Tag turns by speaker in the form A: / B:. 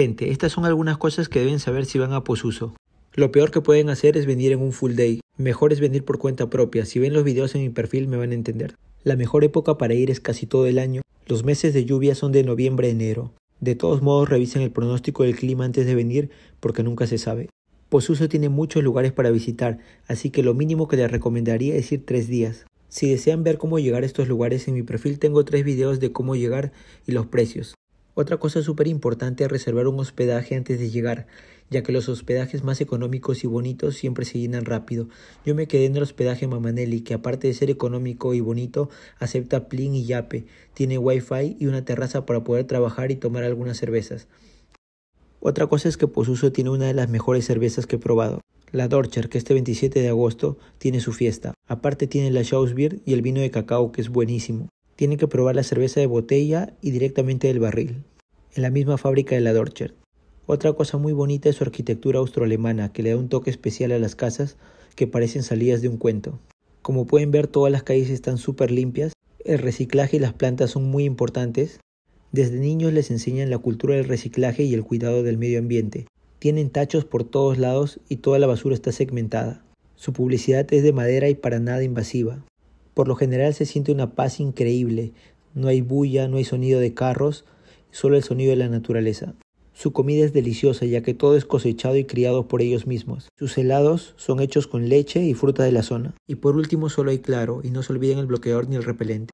A: gente, estas son algunas cosas que deben saber si van a Posuso. Lo peor que pueden hacer es venir en un full day. Mejor es venir por cuenta propia. Si ven los videos en mi perfil me van a entender. La mejor época para ir es casi todo el año. Los meses de lluvia son de noviembre a enero. De todos modos revisen el pronóstico del clima antes de venir porque nunca se sabe. Posuso tiene muchos lugares para visitar, así que lo mínimo que les recomendaría es ir tres días. Si desean ver cómo llegar a estos lugares, en mi perfil tengo tres videos de cómo llegar y los precios. Otra cosa súper importante es reservar un hospedaje antes de llegar, ya que los hospedajes más económicos y bonitos siempre se llenan rápido. Yo me quedé en el hospedaje Mamanelli, que aparte de ser económico y bonito, acepta Plin y Yape, tiene wifi y una terraza para poder trabajar y tomar algunas cervezas. Otra cosa es que Posuso tiene una de las mejores cervezas que he probado. La Dorcher, que este 27 de agosto tiene su fiesta. Aparte tiene la Beer y el vino de cacao, que es buenísimo tienen que probar la cerveza de botella y directamente del barril, en la misma fábrica de la Dorcher. Otra cosa muy bonita es su arquitectura austroalemana, que le da un toque especial a las casas que parecen salidas de un cuento. Como pueden ver, todas las calles están súper limpias, el reciclaje y las plantas son muy importantes. Desde niños les enseñan la cultura del reciclaje y el cuidado del medio ambiente. Tienen tachos por todos lados y toda la basura está segmentada. Su publicidad es de madera y para nada invasiva. Por lo general se siente una paz increíble, no hay bulla, no hay sonido de carros, solo el sonido de la naturaleza. Su comida es deliciosa ya que todo es cosechado y criado por ellos mismos. Sus helados son hechos con leche y fruta de la zona. Y por último solo hay claro y no se olviden el bloqueador ni el repelente.